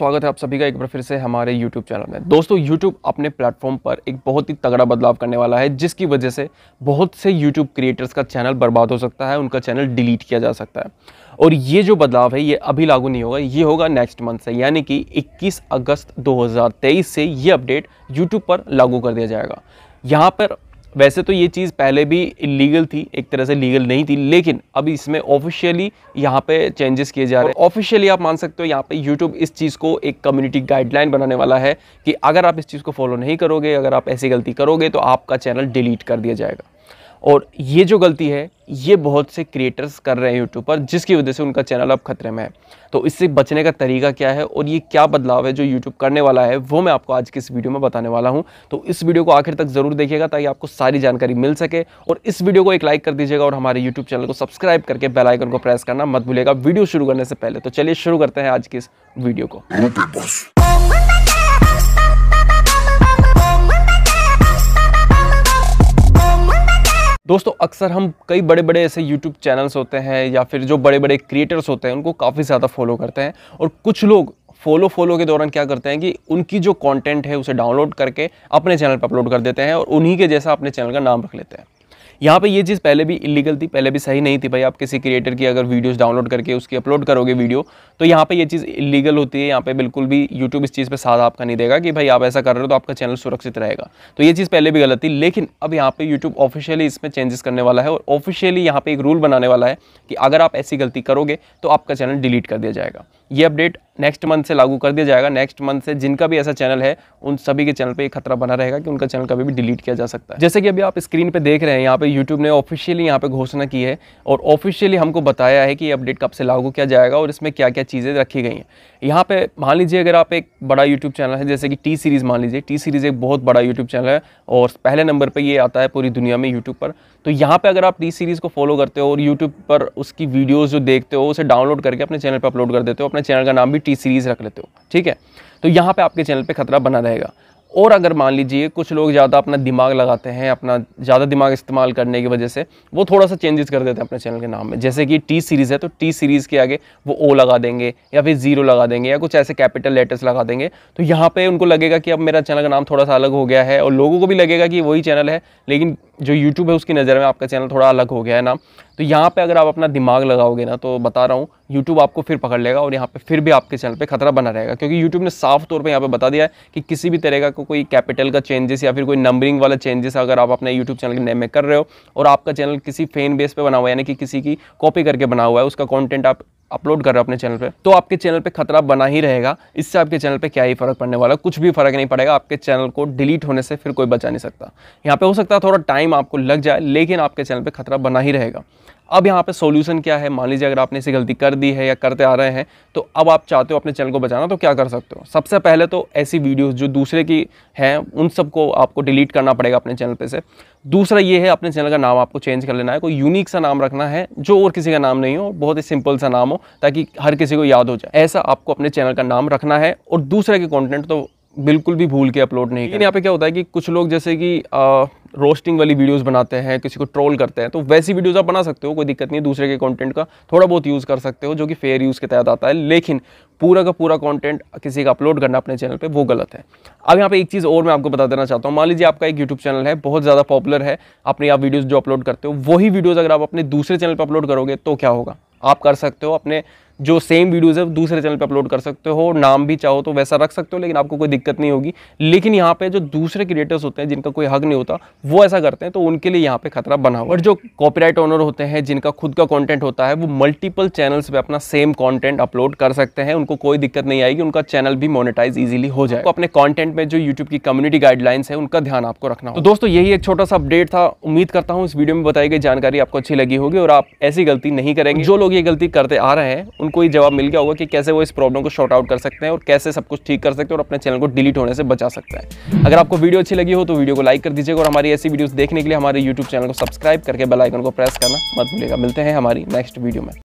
स्वागत है आप सभी का एक बार फिर से हमारे YouTube चैनल में दोस्तों YouTube अपने प्लेटफॉर्म पर एक बहुत ही तगड़ा बदलाव करने वाला है जिसकी वजह से बहुत से YouTube क्रिएटर्स का चैनल बर्बाद हो सकता है उनका चैनल डिलीट किया जा सकता है और ये जो बदलाव है ये अभी लागू नहीं होगा ये होगा नेक्स्ट मंथ से यानी कि इक्कीस अगस्त दो से ये अपडेट यूट्यूब पर लागू कर दिया जाएगा यहाँ पर वैसे तो ये चीज़ पहले भी इलीगल थी एक तरह से लीगल नहीं थी लेकिन अब इसमें ऑफिशियली यहाँ पे चेंजेस किए जा रहे हैं ऑफिशियली आप मान सकते हो यहाँ पे यूट्यूब इस चीज़ को एक कम्युनिटी गाइडलाइन बनाने वाला है कि अगर आप इस चीज़ को फॉलो नहीं करोगे अगर आप ऐसी गलती करोगे तो आपका चैनल डिलीट कर दिया जाएगा और ये जो गलती है ये बहुत से क्रिएटर्स कर रहे हैं यूट्यूब पर जिसकी वजह से उनका चैनल अब खतरे में है तो इससे बचने का तरीका क्या है और ये क्या बदलाव है जो यूट्यूब करने वाला है वो मैं आपको आज की इस वीडियो में बताने वाला हूँ तो इस वीडियो को आखिर तक ज़रूर देखिएगा ताकि आपको सारी जानकारी मिल सके और इस वीडियो को एक लाइक कर दीजिएगा और हमारे यूट्यूब चैनल को सब्सक्राइब करके बेलाइकन को प्रेस करना मत भूलेगा वीडियो शुरू करने से पहले तो चलिए शुरू करते हैं आज की इस वीडियो को दोस्तों अक्सर हम कई बड़े बड़े ऐसे यूट्यूब चैनल्स होते हैं या फिर जो बड़े बड़े क्रिएटर्स होते हैं उनको काफ़ी ज़्यादा फॉलो करते हैं और कुछ लोग फॉलो फॉलो के दौरान क्या करते हैं कि उनकी जो कंटेंट है उसे डाउनलोड करके अपने चैनल पर अपलोड कर देते हैं और उन्हीं के जैसा अपने चैनल का नाम रख लेते हैं यहाँ पे ये चीज़ पहले भी इलीगल थी पहले भी सही नहीं थी भाई आप किसी क्रिएटर की अगर वीडियोस डाउनलोड करके उसकी अपलोड करोगे वीडियो तो यहाँ पे ये चीज़ इलीगल होती है यहाँ पे बिल्कुल भी यूट्यूब इस चीज़ पर साथ आपका नहीं देगा कि भाई आप ऐसा कर रहे हो तो आपका चैनल सुरक्षित रहेगा तो ये चीज़ पहले भी गलत थी लेकिन अब यहाँ पर यूट्यूब ऑफिशियली इसमें चेंजेस करने वाला है और ऑफिशियली यहाँ पर एक रूल बनाने वाला है कि अगर आप ऐसी गलती करोगे तो आपका चैनल डिलीट कर दिया जाएगा ये अपडेट नेक्स्ट मंथ से लागू कर दिया जाएगा नेक्स्ट मंथ से जिनका भी ऐसा चैनल है उन सभी के चैनल पे खतरा बना रहेगा कि उनका चैनल कभी भी डिलीट किया जा सकता है जैसे कि अभी आप स्क्रीन पे देख रहे हैं यहाँ पे यूट्यूब ने ऑफिशियली यहाँ पे घोषणा की है और ऑफिशियली हमको बताया है कि ये अपडेट कब से लागू किया जाएगा और इसमें क्या क्या चीज़ें रखी गई हैं यहाँ पर मान लीजिए अगर आप एक बड़ा यूट्यूब चैनल है जैसे कि टी सीरीज़ मान लीजिए टी सीरीज़ एक बहुत बड़ा यूट्यूब चैनल है और पहले नंबर पर ये आता है पूरी दुनिया में यूट्यूब पर तो यहाँ पर अगर आप टी सीरीज़ को फॉलो करते हो और यूट्यूब पर उसकी वीडियोज़ जो देखते हो उसे डाउनलोड करके अपने चैनल पर अपलोड कर देते हो अपने अपने चैनल का नाम भी टी सीरीज़ रख लेते हो ठीक है तो यहाँ पे आपके चैनल पे खतरा बना रहेगा और अगर मान लीजिए कुछ लोग ज़्यादा अपना दिमाग लगाते हैं अपना ज़्यादा दिमाग इस्तेमाल करने की वजह से वो थोड़ा सा चेंजेस कर देते हैं अपने चैनल के नाम में जैसे कि टी सीरीज़ है तो टी सीरीज़ के आगे वो ओ लगा देंगे या फिर ज़ीरो लगा देंगे या कुछ ऐसे कैपिटल लेटर्स लगा देंगे तो यहाँ पर उनको लगेगा कि अब मेरा चैनल का नाम थोड़ा सा अलग हो गया है और लोगों को भी लगेगा कि वही चैनल है लेकिन जो यूट्यूब है उसकी नज़र में आपका चैनल थोड़ा अलग हो गया है नाम तो यहाँ पे अगर आप अपना दिमाग लगाओगे ना तो बता रहा हूँ यूट्यूब आपको फिर पकड़ लेगा और यहाँ पे फिर भी आपके चैनल पे खतरा बना रहेगा क्योंकि यूट्यूब ने साफ तौर पे यहाँ पे बता दिया है कि किसी भी तरह का को कोई कैपिटल का चेंजेस या फिर कोई नंबरिंग वाला चेंजेस अगर आप अपने यूट्यूब चैनल के नेम में कर रहे हो और आपका चैनल किसी फेन बेस पर बना हुआ है यानी कि किसी की कॉपी करके बना हुआ है उसका कॉन्टेंट आप अपलोड कर रहे हो अपने चैनल पे तो आपके चैनल पे खतरा बना ही रहेगा इससे आपके चैनल पे क्या ही फर्क पड़ने वाला कुछ भी फर्क नहीं पड़ेगा आपके चैनल को डिलीट होने से फिर कोई बचा नहीं सकता यहाँ पे हो सकता है थोड़ा टाइम आपको लग जाए लेकिन आपके चैनल पर खतरा बना ही रहेगा अब यहाँ पे सॉल्यूशन क्या है मान लीजिए अगर आपने इसे गलती कर दी है या करते आ रहे हैं तो अब आप चाहते हो अपने चैनल को बचाना तो क्या कर सकते हो सबसे पहले तो ऐसी वीडियोस जो दूसरे की हैं उन सबको आपको डिलीट करना पड़ेगा अपने चैनल पे से दूसरा ये है अपने चैनल का नाम आपको चेंज कर लेना है कोई यूनिक सा नाम रखना है जो और किसी का नाम नहीं हो बहुत ही सिंपल सा नाम हो ताकि हर किसी को याद हो जाए ऐसा आपको अपने चैनल का नाम रखना है और दूसरे के कॉन्टेंट तो बिल्कुल भी भूल के अपलोड नहीं यहाँ पे क्या होता है कि कुछ लोग जैसे कि रोस्टिंग वाली वीडियोस बनाते हैं किसी को ट्रोल करते हैं तो वैसी वीडियोस आप बना सकते हो कोई दिक्कत नहीं है दूसरे के कंटेंट का थोड़ा बहुत यूज़ कर सकते हो जो कि फेयर यूज़ के तहत आता है लेकिन पूरा का पूरा कंटेंट किसी का अपलोड करना अपने चैनल पे वो गलत है अब यहाँ पे एक चीज़ और मैं आपको बता देना चाहता हूँ मान लीजिए आपका एक यूट्यूब चैनल है बहुत ज़्यादा पॉपुलर है अपने आप वीडियोज़ जो अपलोड करते हो वही वीडियोज़ अगर आप अपने दूसरे चैनल पर अपलोड करोगे तो क्या होगा आप कर सकते हो अपने जो सेम वीडियोज़ है दूसरे चैनल पर अपलोड कर सकते हो नाम भी चाहो तो वैसा रख सकते हो लेकिन आपको कोई दिक्कत नहीं होगी लेकिन यहाँ पे जो दूसरे क्रिएटर्स होते हैं जिनका कोई हक नहीं होता वो ऐसा करते हैं तो उनके लिए यहाँ पे खतरा बना हुआ और जो कॉपीराइट ओनर होते हैं जिनका खुद का कॉन्टेंट होता है वो मल्टीपल चैनल्स पर अपना सेम कॉन्टेंट अपलोड कर सकते हैं उनको कोई दिक्कत नहीं आएगी उनका चैनल भी मोनिटाइज ईजिली हो जाए अपने कॉन्टेंट में जो यूट्यूब की कम्युनिटी गाइडलाइंस है उनका ध्यान आपको रखना तो दोस्तों यही एक छोटा सा अपडेट था उम्मीद करता हूँ इस वीडियो में बताई गई जानकारी आपको अच्छी लगी होगी और आप ऐसी गलती नहीं करेंगे जो लोग ये गलती करते आ रहे हैं उनको ही जवाब मिल गया होगा कि कैसे वो इस प्रॉब्लम को शॉर्ट आउट कर सकते हैं और कैसे सब कुछ ठीक कर सकते हैं और अपने चैनल को डिलीट होने से बचा सकते हैं अगर आपको वीडियो अच्छी लगी हो तो वीडियो को लाइक कर दीजिएगा और हमारी ऐसी वीडियोज़ देखने के लिए हमारे यूट्यूब चैनल को सब्सक्राइब करके बेलाइकन को प्रेस करना मत भूलेगा मिलते हैं हमारी नेक्स्ट वीडियो में